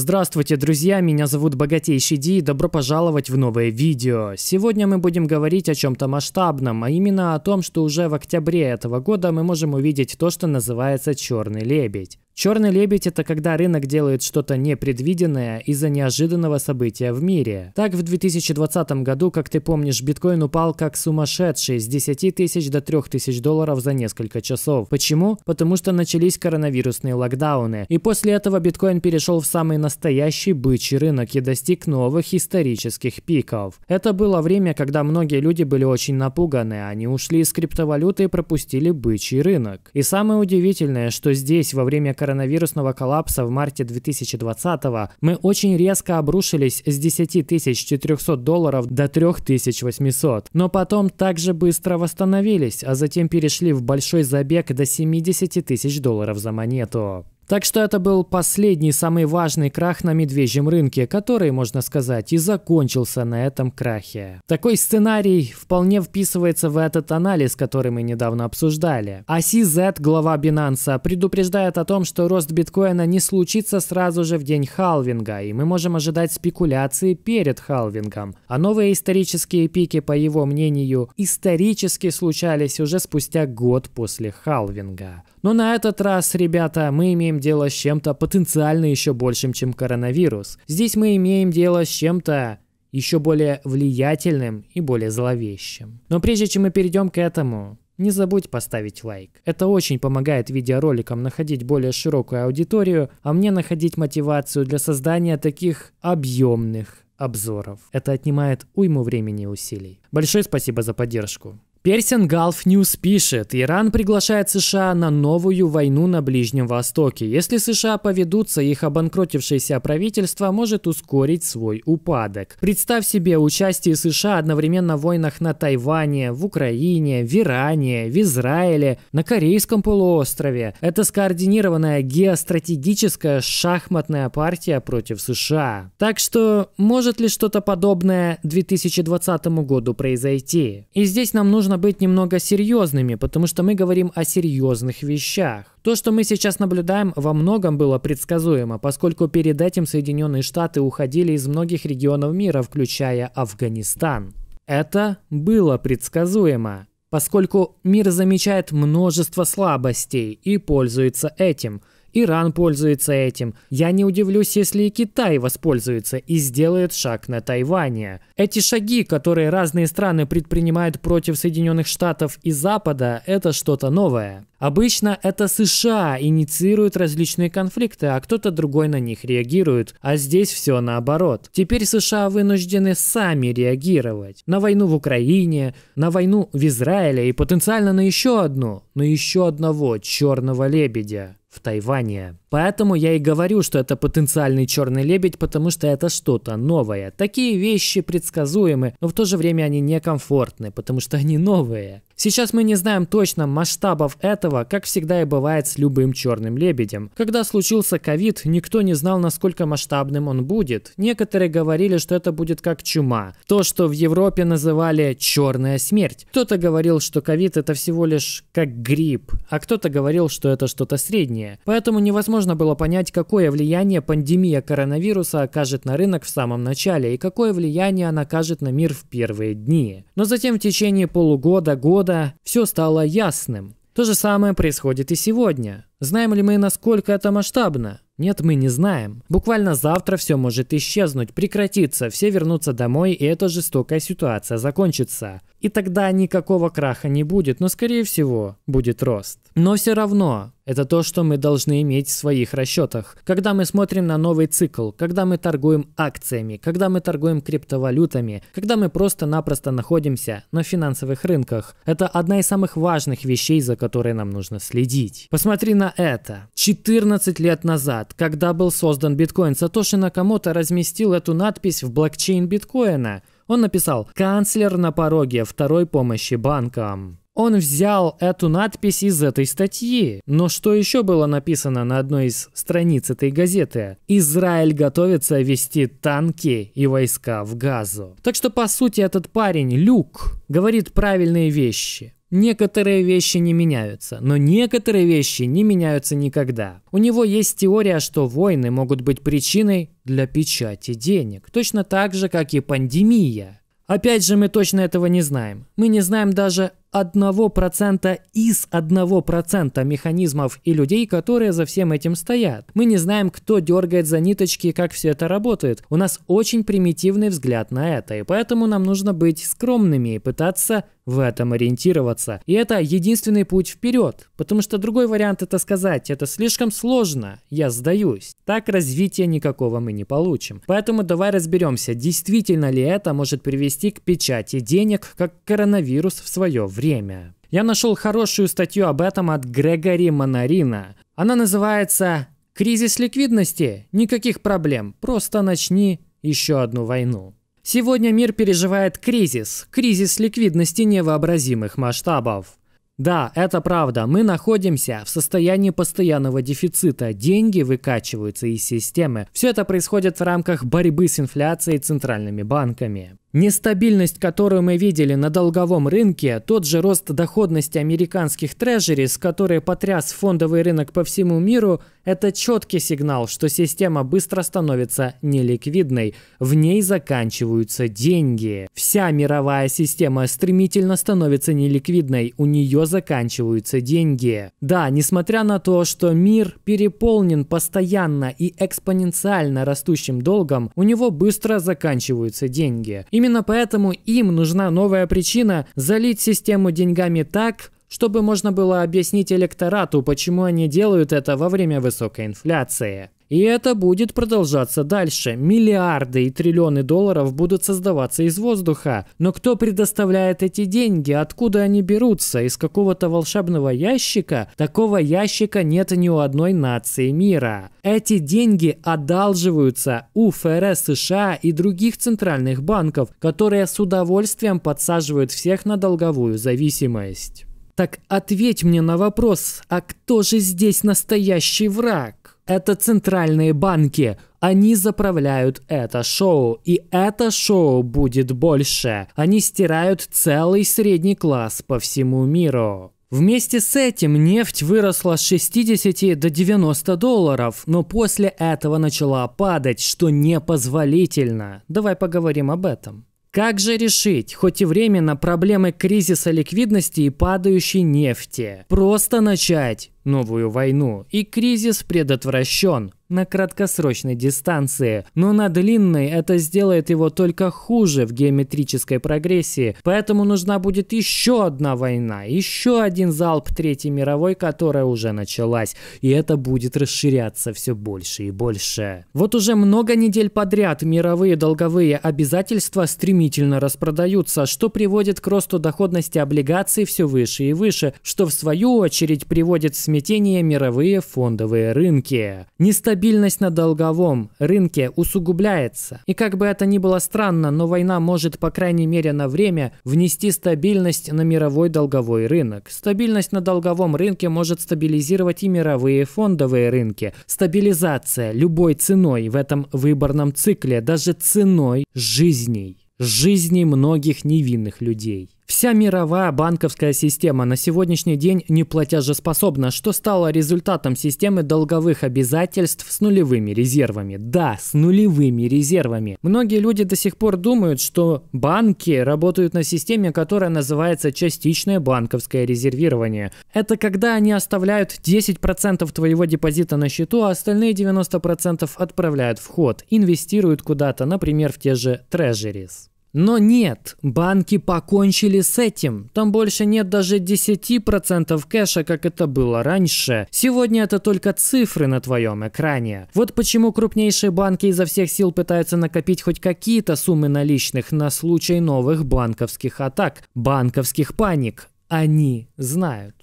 Здравствуйте, друзья, меня зовут Богатейший Ди и добро пожаловать в новое видео. Сегодня мы будем говорить о чем-то масштабном, а именно о том, что уже в октябре этого года мы можем увидеть то, что называется «Черный лебедь». Черный лебедь – это когда рынок делает что-то непредвиденное из-за неожиданного события в мире. Так, в 2020 году, как ты помнишь, биткоин упал как сумасшедший с 10 тысяч до 3 тысяч долларов за несколько часов. Почему? Потому что начались коронавирусные локдауны. И после этого биткоин перешел в самый настоящий бычий рынок и достиг новых исторических пиков. Это было время, когда многие люди были очень напуганы, они ушли из криптовалюты и пропустили бычий рынок. И самое удивительное, что здесь во время коронавируса коронавирусного коллапса в марте 2020-го мы очень резко обрушились с 10 400 долларов до 3800, но потом также быстро восстановились, а затем перешли в большой забег до 70 тысяч долларов за монету. Так что это был последний самый важный крах на медвежьем рынке, который, можно сказать, и закончился на этом крахе. Такой сценарий вполне вписывается в этот анализ, который мы недавно обсуждали. А CZ, глава Binance, предупреждает о том, что рост биткоина не случится сразу же в день халвинга, и мы можем ожидать спекуляции перед халвингом. А новые исторические пики, по его мнению, исторически случались уже спустя год после халвинга. Но на этот раз, ребята, мы имеем имеем дело с чем-то потенциально еще большим, чем коронавирус. Здесь мы имеем дело с чем-то еще более влиятельным и более зловещим. Но прежде чем мы перейдем к этому, не забудь поставить лайк. Это очень помогает видеороликам находить более широкую аудиторию, а мне находить мотивацию для создания таких объемных обзоров. Это отнимает уйму времени и усилий. Большое спасибо за поддержку. Персин Галф Ньюс пишет, Иран приглашает США на новую войну на Ближнем Востоке. Если США поведутся, их обанкротившееся правительство может ускорить свой упадок. Представь себе участие США одновременно в войнах на Тайване, в Украине, в Иране, в Израиле, на Корейском полуострове. Это скоординированная геостратегическая шахматная партия против США. Так что может ли что-то подобное 2020 году произойти? И здесь нам нужно нужно быть немного серьезными, потому что мы говорим о серьезных вещах. То, что мы сейчас наблюдаем, во многом было предсказуемо, поскольку перед этим Соединенные Штаты уходили из многих регионов мира, включая Афганистан. Это было предсказуемо, поскольку мир замечает множество слабостей и пользуется этим – Иран пользуется этим. Я не удивлюсь, если и Китай воспользуется и сделает шаг на Тайване. Эти шаги, которые разные страны предпринимают против Соединенных Штатов и Запада, это что-то новое. Обычно это США инициируют различные конфликты, а кто-то другой на них реагирует, а здесь все наоборот. Теперь США вынуждены сами реагировать. На войну в Украине, на войну в Израиле и потенциально на еще одну, на еще одного черного лебедя в Тайване. Поэтому я и говорю, что это потенциальный черный лебедь, потому что это что-то новое. Такие вещи предсказуемы, но в то же время они некомфортны, потому что они новые. Сейчас мы не знаем точно масштабов этого, как всегда и бывает с любым черным лебедем. Когда случился ковид, никто не знал, насколько масштабным он будет. Некоторые говорили, что это будет как чума. То, что в Европе называли «черная смерть». Кто-то говорил, что ковид это всего лишь как грипп, а кто-то говорил, что это что-то среднее. Поэтому невозможно было понять, какое влияние пандемия коронавируса окажет на рынок в самом начале и какое влияние она окажет на мир в первые дни. Но затем в течение полугода, года года все стало ясным. То же самое происходит и сегодня. Знаем ли мы, насколько это масштабно? Нет, мы не знаем. Буквально завтра все может исчезнуть, прекратиться, все вернутся домой, и эта жестокая ситуация закончится и тогда никакого краха не будет, но скорее всего будет рост. Но все равно это то, что мы должны иметь в своих расчетах. Когда мы смотрим на новый цикл, когда мы торгуем акциями, когда мы торгуем криптовалютами, когда мы просто-напросто находимся на финансовых рынках, это одна из самых важных вещей, за которой нам нужно следить. Посмотри на это. 14 лет назад, когда был создан биткоин, Сатоши Накамото разместил эту надпись в блокчейн биткоина – он написал «Канцлер на пороге второй помощи банкам». Он взял эту надпись из этой статьи. Но что еще было написано на одной из страниц этой газеты? Израиль готовится вести танки и войска в Газу. Так что, по сути, этот парень, Люк, говорит правильные вещи. Некоторые вещи не меняются, но некоторые вещи не меняются никогда. У него есть теория, что войны могут быть причиной для печати денег, точно так же, как и пандемия. Опять же, мы точно этого не знаем. Мы не знаем даже, 1% из 1% механизмов и людей, которые за всем этим стоят. Мы не знаем, кто дергает за ниточки и как все это работает. У нас очень примитивный взгляд на это, и поэтому нам нужно быть скромными и пытаться в этом ориентироваться. И это единственный путь вперед, потому что другой вариант это сказать, это слишком сложно, я сдаюсь. Так развития никакого мы не получим. Поэтому давай разберемся, действительно ли это может привести к печати денег, как коронавирус в свое время время. Я нашел хорошую статью об этом от Грегори Монарина. Она называется «Кризис ликвидности? Никаких проблем, просто начни еще одну войну». Сегодня мир переживает кризис, кризис ликвидности невообразимых масштабов. Да, это правда, мы находимся в состоянии постоянного дефицита, деньги выкачиваются из системы. Все это происходит в рамках борьбы с инфляцией центральными банками. Нестабильность, которую мы видели на долговом рынке, тот же рост доходности американских трежерис, который потряс фондовый рынок по всему миру, это четкий сигнал, что система быстро становится неликвидной. В ней заканчиваются деньги. Вся мировая система стремительно становится неликвидной, у нее заканчиваются деньги. Да, несмотря на то, что мир переполнен постоянно и экспоненциально растущим долгом, у него быстро заканчиваются деньги. Именно Именно поэтому им нужна новая причина залить систему деньгами так, чтобы можно было объяснить электорату, почему они делают это во время высокой инфляции. И это будет продолжаться дальше. Миллиарды и триллионы долларов будут создаваться из воздуха. Но кто предоставляет эти деньги? Откуда они берутся? Из какого-то волшебного ящика? Такого ящика нет ни у одной нации мира. Эти деньги одалживаются у ФРС США и других центральных банков, которые с удовольствием подсаживают всех на долговую зависимость. Так ответь мне на вопрос, а кто же здесь настоящий враг? это центральные банки. Они заправляют это шоу, и это шоу будет больше. Они стирают целый средний класс по всему миру. Вместе с этим нефть выросла с 60 до 90 долларов, но после этого начала падать, что непозволительно. Давай поговорим об этом. Как же решить, хоть и временно, проблемы кризиса ликвидности и падающей нефти? Просто начать новую войну, и кризис предотвращен на краткосрочной дистанции, но на длинной это сделает его только хуже в геометрической прогрессии, поэтому нужна будет еще одна война, еще один залп Третьей мировой, которая уже началась, и это будет расширяться все больше и больше. Вот уже много недель подряд мировые долговые обязательства стремительно распродаются, что приводит к росту доходности облигаций все выше и выше, что в свою очередь приводит к смятение мировые фондовые рынки. Нестабильность на долговом рынке усугубляется. И как бы это ни было странно, но война может, по крайней мере на время, внести стабильность на мировой долговой рынок. Стабильность на долговом рынке может стабилизировать и мировые фондовые рынки. Стабилизация любой ценой в этом выборном цикле, даже ценой жизней. Жизни многих невинных людей. Вся мировая банковская система на сегодняшний день неплатежеспособна, что стало результатом системы долговых обязательств с нулевыми резервами. Да, с нулевыми резервами. Многие люди до сих пор думают, что банки работают на системе, которая называется частичное банковское резервирование. Это когда они оставляют 10% твоего депозита на счету, а остальные 90% отправляют в ход, инвестируют куда-то, например, в те же трежерис. Но нет, банки покончили с этим. Там больше нет даже 10% кэша, как это было раньше. Сегодня это только цифры на твоем экране. Вот почему крупнейшие банки изо всех сил пытаются накопить хоть какие-то суммы наличных на случай новых банковских атак, банковских паник. Они знают.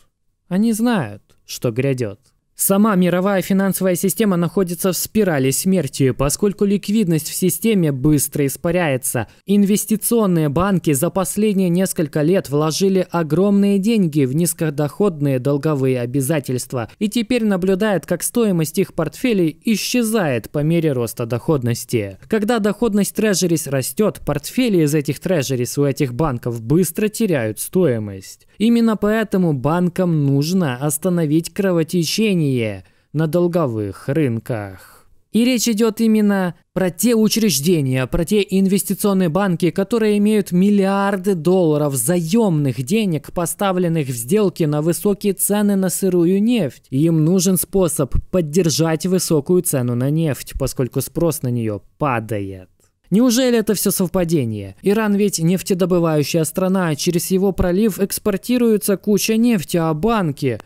Они знают, что грядет. Сама мировая финансовая система находится в спирали смерти, поскольку ликвидность в системе быстро испаряется. Инвестиционные банки за последние несколько лет вложили огромные деньги в низкодоходные долговые обязательства и теперь наблюдают, как стоимость их портфелей исчезает по мере роста доходности. Когда доходность трежерис растет, портфели из этих трежерис у этих банков быстро теряют стоимость. Именно поэтому банкам нужно остановить кровотечение на долговых рынках. И речь идет именно про те учреждения, про те инвестиционные банки, которые имеют миллиарды долларов заемных денег, поставленных в сделки на высокие цены на сырую нефть. И им нужен способ поддержать высокую цену на нефть, поскольку спрос на нее падает. Неужели это все совпадение? Иран ведь нефтедобывающая страна, а через его пролив экспортируется куча нефти, а банки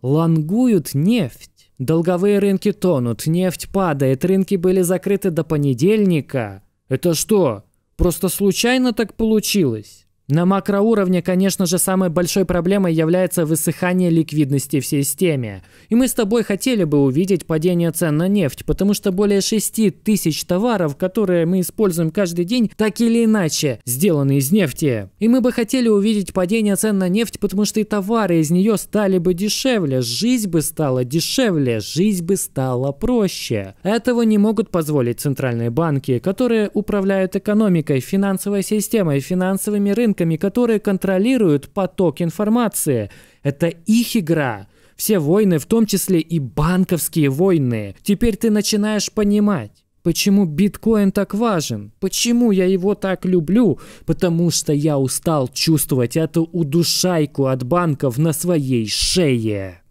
лангуют нефть. Долговые рынки тонут, нефть падает, рынки были закрыты до понедельника. Это что, просто случайно так получилось? На макроуровне, конечно же, самой большой проблемой является высыхание ликвидности в системе. И мы с тобой хотели бы увидеть падение цен на нефть, потому что более 6 тысяч товаров, которые мы используем каждый день, так или иначе сделаны из нефти. И мы бы хотели увидеть падение цен на нефть, потому что и товары из нее стали бы дешевле, жизнь бы стала дешевле, жизнь бы стала проще. Этого не могут позволить центральные банки, которые управляют экономикой, финансовой системой, финансовыми рынками, датчиками, которые контролируют поток информации. Это их игра. Все войны, в том числе и банковские войны. Теперь ты начинаешь понимать. Почему биткоин так важен? Почему я его так люблю? Потому что я устал чувствовать эту удушайку от банков на своей шее.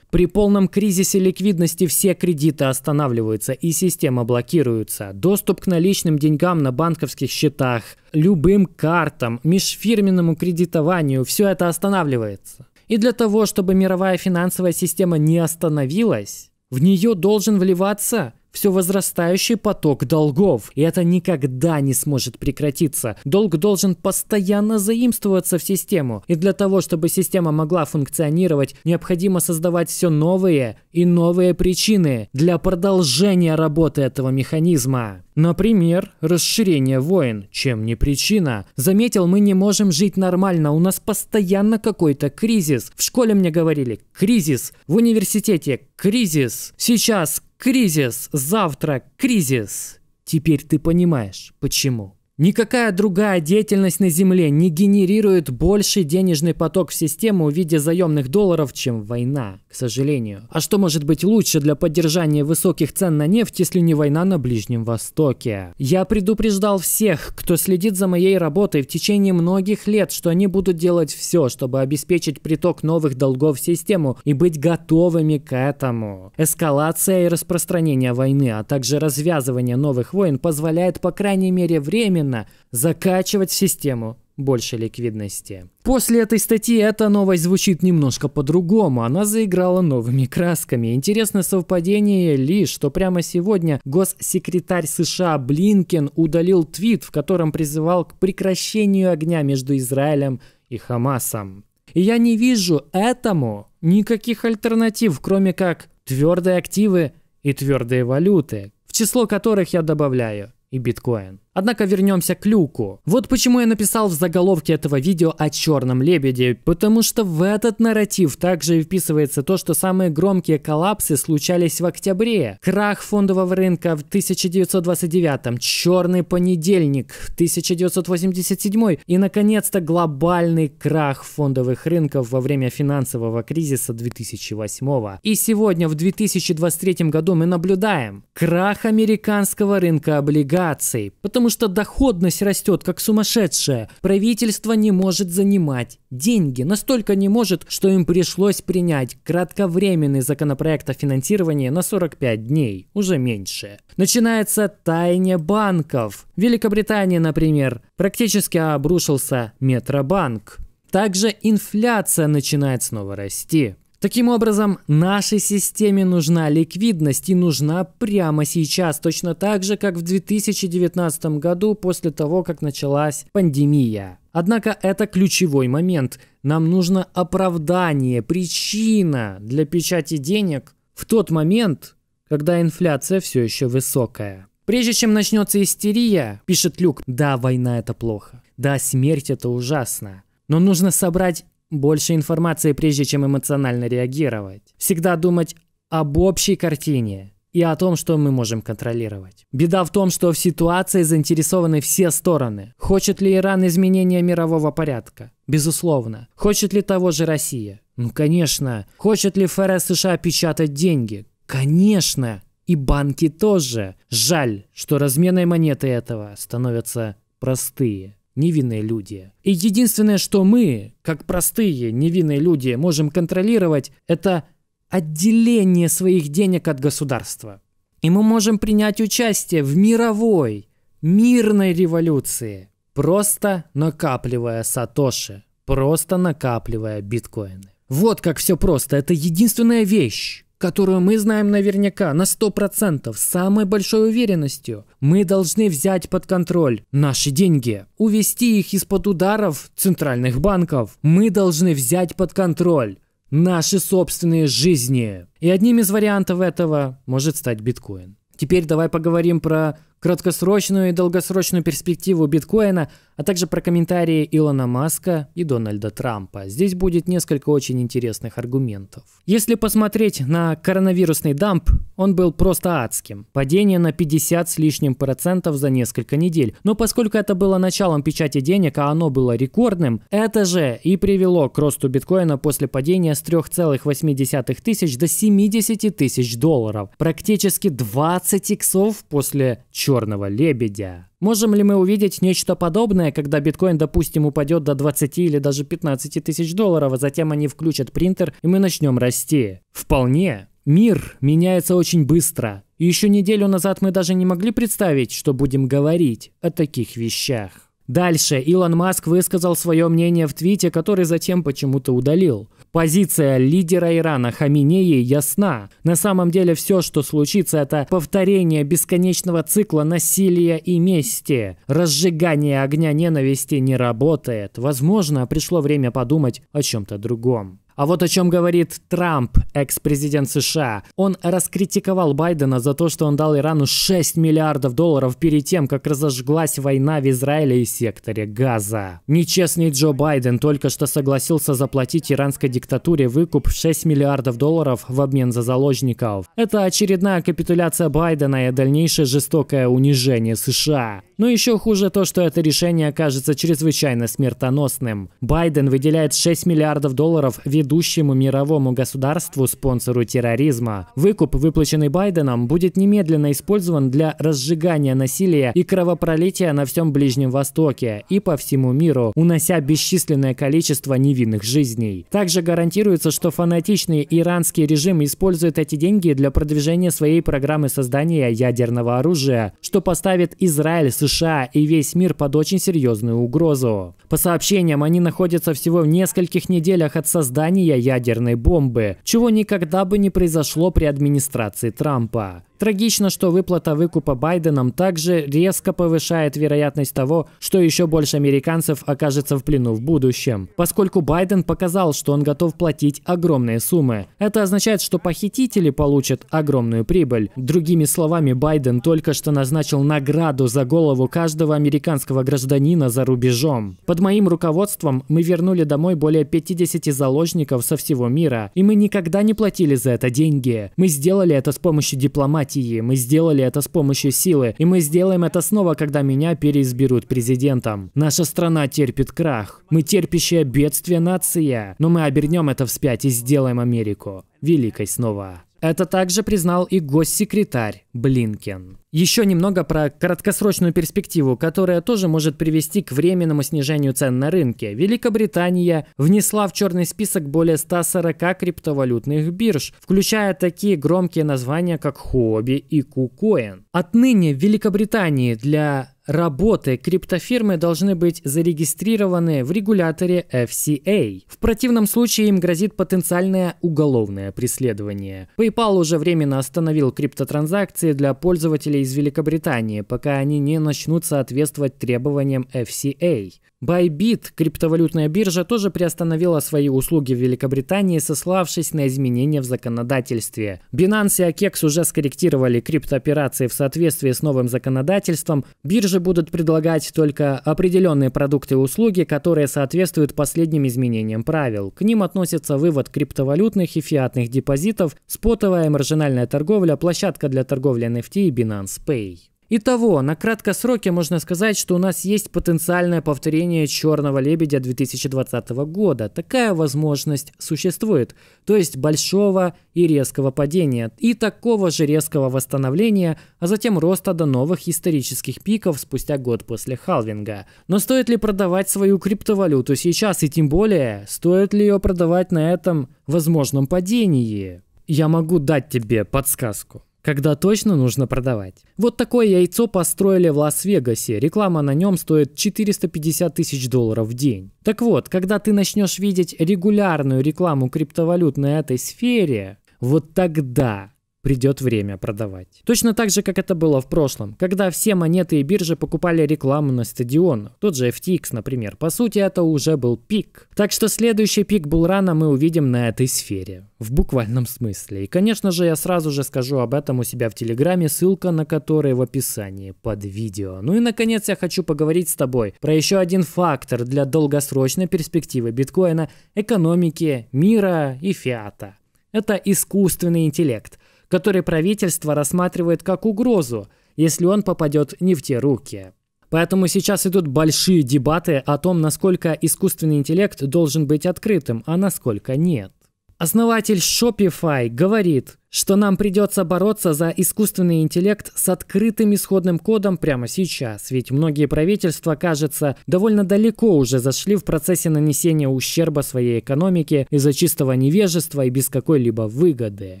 При полном кризисе ликвидности все кредиты останавливаются и система блокируется. Доступ к наличным деньгам на банковских счетах, любым картам, межфирменному кредитованию – все это останавливается. И для того, чтобы мировая финансовая система не остановилась, в нее должен вливаться все возрастающий поток долгов, и это никогда не сможет прекратиться. Долг должен постоянно заимствоваться в систему, и для того, чтобы система могла функционировать, необходимо создавать все новые и новые причины для продолжения работы этого механизма. Например, расширение войн, чем не причина. Заметил, мы не можем жить нормально, у нас постоянно какой-то кризис. В школе мне говорили «кризис», в университете «кризис», сейчас Кризис! Завтра кризис! Теперь ты понимаешь, почему. Никакая другая деятельность на Земле не генерирует больший денежный поток в систему в виде заемных долларов, чем война, к сожалению. А что может быть лучше для поддержания высоких цен на нефть, если не война на Ближнем Востоке? Я предупреждал всех, кто следит за моей работой в течение многих лет, что они будут делать все, чтобы обеспечить приток новых долгов в систему и быть готовыми к этому. Эскалация и распространение войны, а также развязывание новых войн позволяет по крайней мере время именно закачивать в систему больше ликвидности. После этой статьи эта новость звучит немножко по-другому. Она заиграла новыми красками. Интересное совпадение лишь, что прямо сегодня госсекретарь США Блинкен удалил твит, в котором призывал к прекращению огня между Израилем и Хамасом. И я не вижу этому никаких альтернатив, кроме как твердые активы и твердые валюты, в число которых я добавляю и биткоин. Однако вернемся к Люку. Вот почему я написал в заголовке этого видео о черном лебеде, потому что в этот нарратив также вписывается то, что самые громкие коллапсы случались в октябре. Крах фондового рынка в 1929, м черный понедельник в 1987 и, наконец-то, глобальный крах фондовых рынков во время финансового кризиса 2008. го И сегодня, в 2023 году, мы наблюдаем крах американского рынка облигаций, потому потому что доходность растет как сумасшедшая. Правительство не может занимать деньги. Настолько не может, что им пришлось принять кратковременный законопроект о финансировании на 45 дней, уже меньше. Начинается тайне банков. В Великобритании, например, практически обрушился Метробанк. Также инфляция начинает снова расти. Таким образом, нашей системе нужна ликвидность и нужна прямо сейчас, точно так же, как в 2019 году после того, как началась пандемия. Однако это ключевой момент. Нам нужно оправдание, причина для печати денег в тот момент, когда инфляция все еще высокая. Прежде чем начнется истерия, пишет Люк, да, война это плохо, да, смерть это ужасно, но нужно собрать больше информации, прежде чем эмоционально реагировать. Всегда думать об общей картине и о том, что мы можем контролировать. Беда в том, что в ситуации заинтересованы все стороны. Хочет ли Иран изменения мирового порядка? Безусловно. Хочет ли того же Россия? Ну, конечно. Хочет ли ФРС США печатать деньги? Конечно. И банки тоже. Жаль, что разменной монеты этого становятся простые невинные люди. И единственное, что мы, как простые невинные люди, можем контролировать, это отделение своих денег от государства. И мы можем принять участие в мировой, мирной революции, просто накапливая сатоши, просто накапливая биткоины. Вот как все просто, это единственная вещь, которую мы знаем наверняка на 100% с самой большой уверенностью. Мы должны взять под контроль наши деньги, увести их из-под ударов центральных банков. Мы должны взять под контроль наши собственные жизни. И одним из вариантов этого может стать биткоин. Теперь давай поговорим про краткосрочную и долгосрочную перспективу биткоина, а также про комментарии Илона Маска и Дональда Трампа. Здесь будет несколько очень интересных аргументов. Если посмотреть на коронавирусный дамп, он был просто адским. Падение на 50 с лишним процентов за несколько недель. Но поскольку это было началом печати денег, а оно было рекордным, это же и привело к росту биткоина после падения с 3,8 тысяч до 70 тысяч долларов. Практически 20 иксов после чего черного лебедя. Можем ли мы увидеть нечто подобное, когда биткоин, допустим, упадет до 20 или даже 15 тысяч долларов, а затем они включат принтер и мы начнем расти? Вполне. Мир меняется очень быстро. И еще неделю назад мы даже не могли представить, что будем говорить о таких вещах. Дальше Илон Маск высказал свое мнение в твите, который затем почему-то удалил. Позиция лидера Ирана Хаминеи ясна. На самом деле все, что случится, это повторение бесконечного цикла насилия и мести. Разжигание огня ненависти не работает. Возможно, пришло время подумать о чем-то другом. А вот о чем говорит Трамп, экс-президент США. Он раскритиковал Байдена за то, что он дал Ирану 6 миллиардов долларов перед тем, как разожглась война в Израиле и секторе Газа. Нечестный Джо Байден только что согласился заплатить иранской диктатуре выкуп в 6 миллиардов долларов в обмен за заложников. Это очередная капитуляция Байдена и дальнейшее жестокое унижение США. Но еще хуже то, что это решение окажется чрезвычайно смертоносным. Байден выделяет 6 миллиардов долларов ведущему мировому государству спонсору терроризма. Выкуп, выплаченный Байденом, будет немедленно использован для разжигания насилия и кровопролития на всем Ближнем Востоке и по всему миру, унося бесчисленное количество невинных жизней. Также гарантируется, что фанатичный иранский режим использует эти деньги для продвижения своей программы создания ядерного оружия, что поставит Израиль, США США и весь мир под очень серьезную угрозу. По сообщениям, они находятся всего в нескольких неделях от создания ядерной бомбы, чего никогда бы не произошло при администрации Трампа. Трагично, что выплата выкупа Байденом также резко повышает вероятность того, что еще больше американцев окажется в плену в будущем, поскольку Байден показал, что он готов платить огромные суммы. Это означает, что похитители получат огромную прибыль. Другими словами, Байден только что назначил награду за голову каждого американского гражданина за рубежом. Под моим руководством мы вернули домой более 50 заложников со всего мира, и мы никогда не платили за это деньги. Мы сделали это с помощью дипломатии демократии. Мы сделали это с помощью силы, и мы сделаем это снова, когда меня переизберут президентом. Наша страна терпит крах. Мы терпящая бедствие нация, но мы обернем это вспять и сделаем Америку великой снова. Это также признал и госсекретарь Блинкен. Еще немного про краткосрочную перспективу, которая тоже может привести к временному снижению цен на рынке. Великобритания внесла в черный список более 140 криптовалютных бирж, включая такие громкие названия, как Хобби и Кукоин. Отныне в Великобритании для работы криптофирмы должны быть зарегистрированы в регуляторе FCA. В противном случае им грозит потенциальное уголовное преследование. PayPal уже временно остановил криптотранзакции для пользователей из Великобритании, пока они не начнут соответствовать требованиям FCA. Bybit, криптовалютная биржа, тоже приостановила свои услуги в Великобритании, сославшись на изменения в законодательстве. Binance и AKEX уже скорректировали криптооперации в соответствии с новым законодательством. Биржи будут предлагать только определенные продукты и услуги, которые соответствуют последним изменениям правил. К ним относятся вывод криптовалютных и фиатных депозитов, спотовая и маржинальная торговля, площадка для торговли NFT и Binance Pay. Итого, на краткосроке можно сказать, что у нас есть потенциальное повторение «Черного лебедя» 2020 года. Такая возможность существует, то есть большого и резкого падения, и такого же резкого восстановления, а затем роста до новых исторических пиков спустя год после халвинга. Но стоит ли продавать свою криптовалюту сейчас, и тем более, стоит ли ее продавать на этом возможном падении? Я могу дать тебе подсказку когда точно нужно продавать. Вот такое яйцо построили в Лас-Вегасе. Реклама на нем стоит 450 тысяч долларов в день. Так вот, когда ты начнешь видеть регулярную рекламу криптовалют на этой сфере, вот тогда придет время продавать. Точно так же, как это было в прошлом, когда все монеты и биржи покупали рекламу на стадионах, тот же FTX, например. По сути, это уже был пик. Так что следующий пик Булрана мы увидим на этой сфере. В буквальном смысле. И, конечно же, я сразу же скажу об этом у себя в Телеграме, ссылка на который в описании под видео. Ну и, наконец, я хочу поговорить с тобой про еще один фактор для долгосрочной перспективы биткоина, экономики, мира и фиата. Это искусственный интеллект который правительство рассматривает как угрозу, если он попадет не в те руки. Поэтому сейчас идут большие дебаты о том, насколько искусственный интеллект должен быть открытым, а насколько нет. Основатель Shopify говорит, что нам придется бороться за искусственный интеллект с открытым исходным кодом прямо сейчас, ведь многие правительства, кажется, довольно далеко уже зашли в процессе нанесения ущерба своей экономике из-за чистого невежества и без какой-либо выгоды.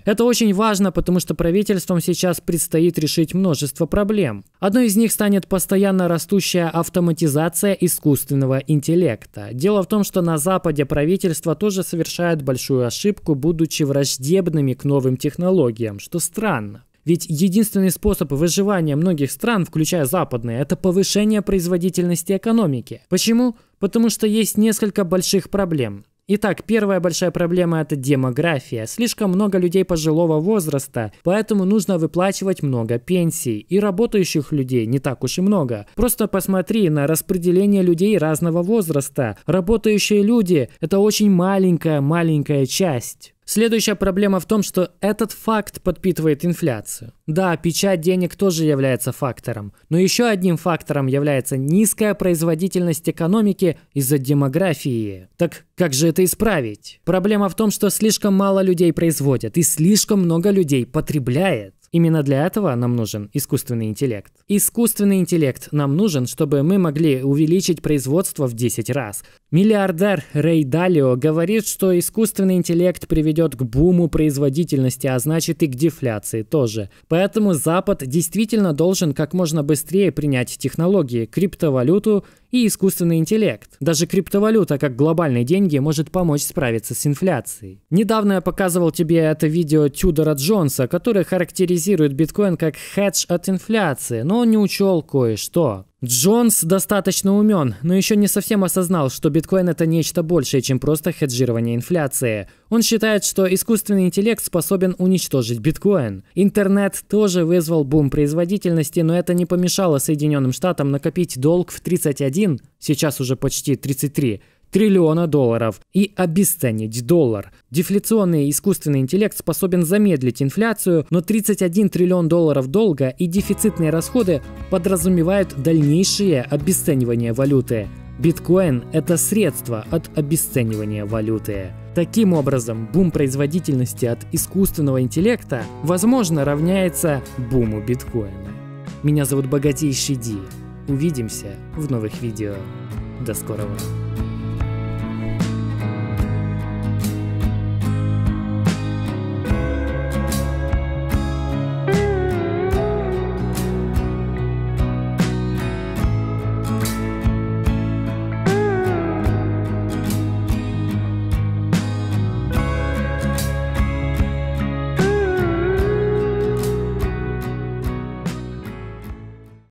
Это очень важно, потому что правительствам сейчас предстоит решить множество проблем. Одной из них станет постоянно растущая автоматизация искусственного интеллекта. Дело в том, что на Западе правительства тоже совершают большую ошибку, будучи враждебными к новым технологиям технологиям, что странно. Ведь единственный способ выживания многих стран, включая западные, это повышение производительности экономики. Почему? Потому что есть несколько больших проблем. Итак, первая большая проблема это демография. Слишком много людей пожилого возраста, поэтому нужно выплачивать много пенсий. И работающих людей не так уж и много. Просто посмотри на распределение людей разного возраста. Работающие люди – это очень маленькая-маленькая часть. Следующая проблема в том, что этот факт подпитывает инфляцию. Да, печать денег тоже является фактором, но еще одним фактором является низкая производительность экономики из-за демографии. Так как же это исправить? Проблема в том, что слишком мало людей производят и слишком много людей потребляет. Именно для этого нам нужен искусственный интеллект. Искусственный интеллект нам нужен, чтобы мы могли увеличить производство в 10 раз. Миллиардер Рэй Далио говорит, что искусственный интеллект приведет к буму производительности, а значит и к дефляции тоже. Поэтому Запад действительно должен как можно быстрее принять технологии, криптовалюту и искусственный интеллект. Даже криптовалюта как глобальные деньги может помочь справиться с инфляцией. Недавно я показывал тебе это видео Тюдора Джонса, который характеризует популяризирует биткоин как хедж от инфляции, но он не учел кое-что. Джонс достаточно умен, но еще не совсем осознал, что биткоин это нечто большее, чем просто хеджирование инфляции. Он считает, что искусственный интеллект способен уничтожить биткоин. Интернет тоже вызвал бум производительности, но это не помешало Соединенным Штатам накопить долг в 31, сейчас уже почти 33 триллиона долларов и обесценить доллар. Дефляционный искусственный интеллект способен замедлить инфляцию, но 31 триллион долларов долга и дефицитные расходы подразумевают дальнейшее обесценивание валюты. Биткоин – это средство от обесценивания валюты. Таким образом, бум производительности от искусственного интеллекта, возможно, равняется буму биткоина. Меня зовут Богатейший Ди. Увидимся в новых видео. До скорого.